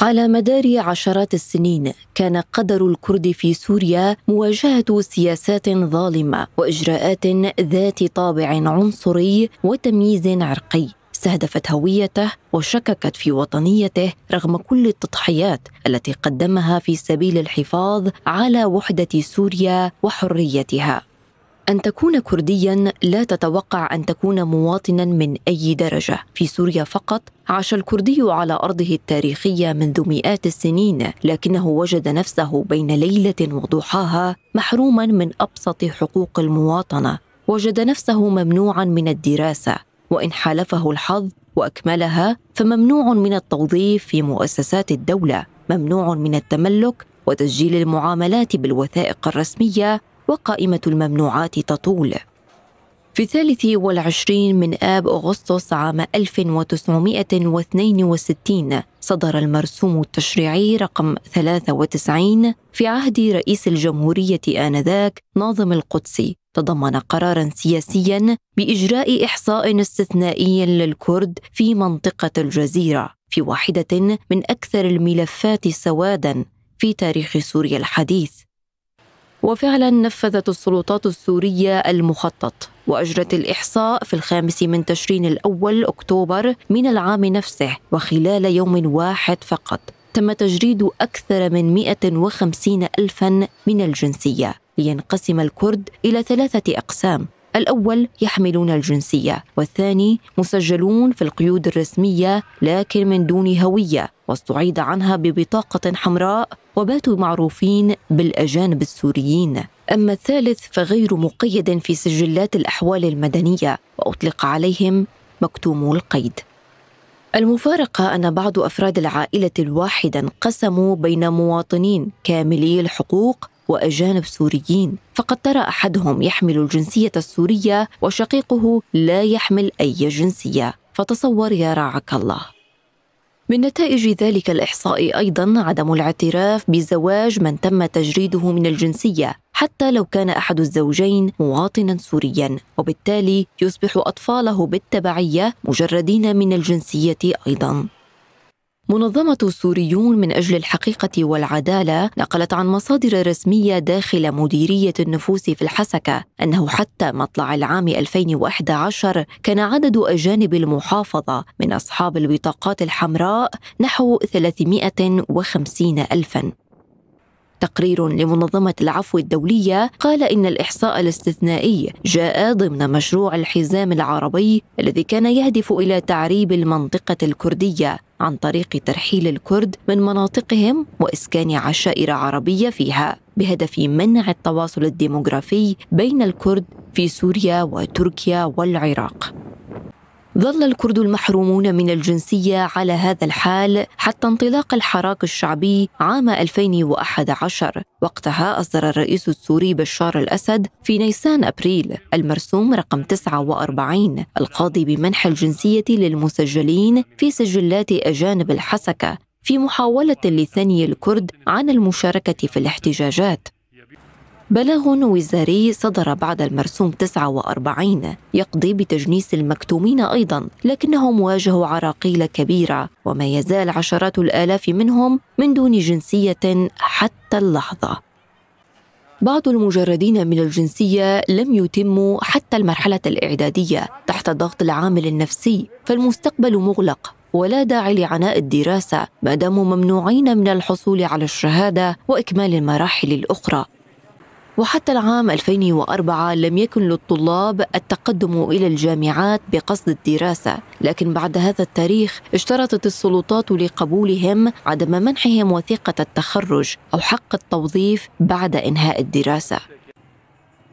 على مدار عشرات السنين كان قدر الكرد في سوريا مواجهه سياسات ظالمه واجراءات ذات طابع عنصري وتمييز عرقي استهدفت هويته وشككت في وطنيته رغم كل التضحيات التي قدمها في سبيل الحفاظ على وحده سوريا وحريتها أن تكون كرديا لا تتوقع أن تكون مواطنا من أي درجة في سوريا فقط عاش الكردي على أرضه التاريخية منذ مئات السنين لكنه وجد نفسه بين ليلة وضحاها محروما من أبسط حقوق المواطنة وجد نفسه ممنوعا من الدراسة وإن حالفه الحظ وأكملها فممنوع من التوظيف في مؤسسات الدولة ممنوع من التملك وتسجيل المعاملات بالوثائق الرسميه وقائمة الممنوعات تطول في الثالث والعشرين من آب أغسطس عام 1962 صدر المرسوم التشريعي رقم 93 في عهد رئيس الجمهورية آنذاك ناظم القدسي تضمن قرارا سياسيا بإجراء إحصاء استثنائي للكرد في منطقة الجزيرة في واحدة من أكثر الملفات سوادا في تاريخ سوريا الحديث وفعلا نفذت السلطات السورية المخطط وأجرت الإحصاء في الخامس من تشرين الأول أكتوبر من العام نفسه وخلال يوم واحد فقط تم تجريد أكثر من 150 ألفا من الجنسية لينقسم الكرد إلى ثلاثة أقسام الأول يحملون الجنسية والثاني مسجلون في القيود الرسمية لكن من دون هوية واستعيد عنها ببطاقة حمراء وباتوا معروفين بالأجانب السوريين أما الثالث فغير مقيد في سجلات الأحوال المدنية وأطلق عليهم مكتوم القيد المفارقة أن بعض أفراد العائلة الواحدة انقسموا بين مواطنين كاملي الحقوق وأجانب سوريين فقد ترى أحدهم يحمل الجنسية السورية وشقيقه لا يحمل أي جنسية فتصور يا رعاك الله من نتائج ذلك الإحصاء أيضا عدم الاعتراف بزواج من تم تجريده من الجنسية حتى لو كان أحد الزوجين مواطنا سوريا وبالتالي يصبح أطفاله بالتبعية مجردين من الجنسية أيضا منظمة السوريون من أجل الحقيقة والعدالة نقلت عن مصادر رسمية داخل مديرية النفوس في الحسكة أنه حتى مطلع العام 2011 كان عدد أجانب المحافظة من أصحاب البطاقات الحمراء نحو 350 ألفاً تقرير لمنظمة العفو الدولية قال إن الإحصاء الاستثنائي جاء ضمن مشروع الحزام العربي الذي كان يهدف إلى تعريب المنطقة الكردية عن طريق ترحيل الكرد من مناطقهم واسكان عشائر عربيه فيها بهدف منع التواصل الديموغرافي بين الكرد في سوريا وتركيا والعراق ظل الكرد المحرومون من الجنسية على هذا الحال حتى انطلاق الحراك الشعبي عام 2011 وقتها أصدر الرئيس السوري بشار الأسد في نيسان أبريل المرسوم رقم 49 القاضي بمنح الجنسية للمسجلين في سجلات أجانب الحسكة في محاولة لثني الكرد عن المشاركة في الاحتجاجات بلاغ وزاري صدر بعد المرسوم 49 يقضي بتجنيس المكتومين أيضا لكنهم واجهوا عراقيل كبيرة وما يزال عشرات الآلاف منهم من دون جنسية حتى اللحظة بعض المجردين من الجنسية لم يتموا حتى المرحلة الإعدادية تحت ضغط العامل النفسي فالمستقبل مغلق ولا داعي لعناء الدراسة ما داموا ممنوعين من الحصول على الشهادة وإكمال المراحل الأخرى وحتى العام 2004 لم يكن للطلاب التقدم إلى الجامعات بقصد الدراسة لكن بعد هذا التاريخ اشترطت السلطات لقبولهم عدم منحهم وثيقة التخرج أو حق التوظيف بعد إنهاء الدراسة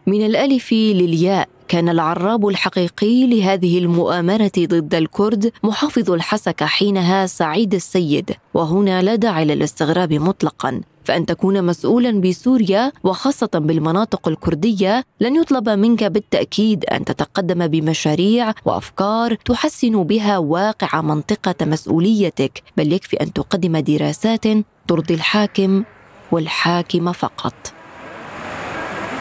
من الألف للياء كان العراب الحقيقي لهذه المؤامرة ضد الكرد محافظ الحسكة حينها سعيد السيد وهنا لا داعي للاستغراب مطلقا فأن تكون مسؤولا بسوريا وخاصة بالمناطق الكردية لن يطلب منك بالتأكيد أن تتقدم بمشاريع وأفكار تحسن بها واقع منطقة مسؤوليتك بل يكفي أن تقدم دراسات ترضي الحاكم والحاكم فقط